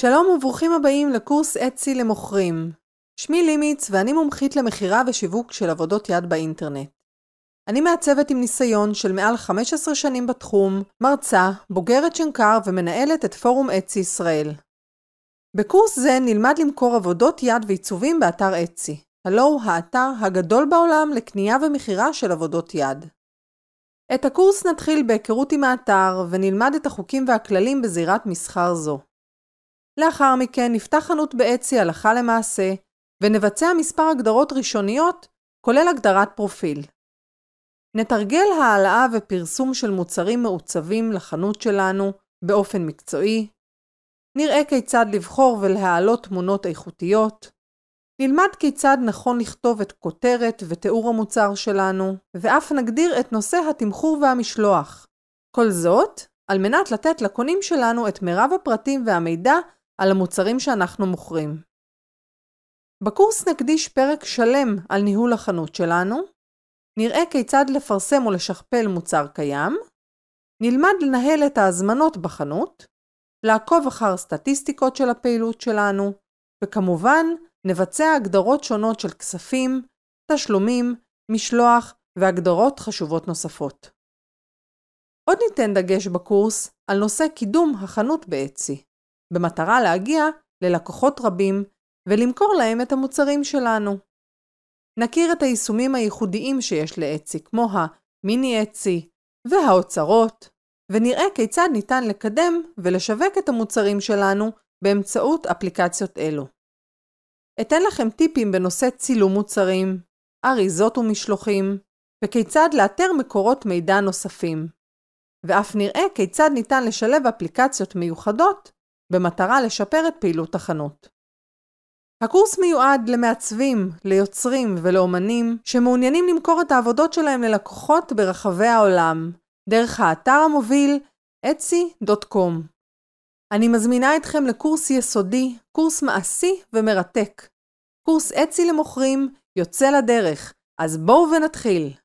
שלום וברוכים הבאים לקורס אצי למוכרים. שמי לימיץ ואני מומחית למכירה ושיווק של עבודות יד באינטרנט. אני מעצבת עם ניסיון של מעל 15 שנים בתחום, מרצה, בוגרת שנקר ומנהלת את פורום אצי ישראל. בקורס זה נלמד למכור עבודות יד ועיצובים באתר אצי, הלו האתר הגדול בעולם לקנייה ומכירה של עבודות יד. את הקורס נתחיל בהיכרות עם האתר ונלמד את החוקים והכללים בזירת מסחר זו. לאחר מכן נפתח חנות באצי הלכה למעשה, ונבצע מספר הגדרות ראשוניות, כולל הגדרת פרופיל. נתרגל העלאה ופרסום של מוצרים מעוצבים לחנות שלנו באופן מקצועי, נראה כיצד לבחור ולהעלות תמונות איכותיות, נלמד כיצד נכון לכתוב את כותרת ותיאור המוצר שלנו, ואף נגדיר את נושא התמחור והמשלוח. כל זאת, על מנת לתת לקונים שלנו את מירב הפרטים והמידע על המוצרים שאנחנו מוכרים. בקורס נקדיש פרק שלם על ניהול החנות שלנו, נראה כיצד לפרסם לשכפל מוצר קיים, נלמד לנהל את ההזמנות בחנות, לעקוב אחר סטטיסטיקות של הפעילות שלנו, וכמובן, נבצע הגדרות שונות של כספים, תשלומים, משלוח והגדרות חשובות נוספות. עוד ניתן דגש בקורס על נושא קידום החנות באצי. במטרה להגיע ללקוחות רבים ולמכור להם את המוצרים שלנו. נכיר את היישומים הייחודיים שיש לאצי, כמו המיני אצי והאוצרות, ונראה כיצד ניתן לקדם ולשווק את המוצרים שלנו באמצעות אפליקציות אלו. אתן לכם טיפים בנושא צילום מוצרים, אריזות ומשלוחים, וכיצד לאתר מקורות מידע נוספים. ואף נראה כיצד ניתן לשלב אפליקציות מיוחדות במטרה לשפר את פעילות החנות. הקורס מיועד למעצבים, ליוצרים ולאומנים שמעוניינים למכור את העבודות שלהם ללקוחות ברחבי העולם, דרך האתר המוביל etsy.com. אני מזמינה אתכם לקורס יסודי, קורס מעשי ומרתק. קורס אצ"י למוכרים יוצא לדרך, אז בואו ונתחיל.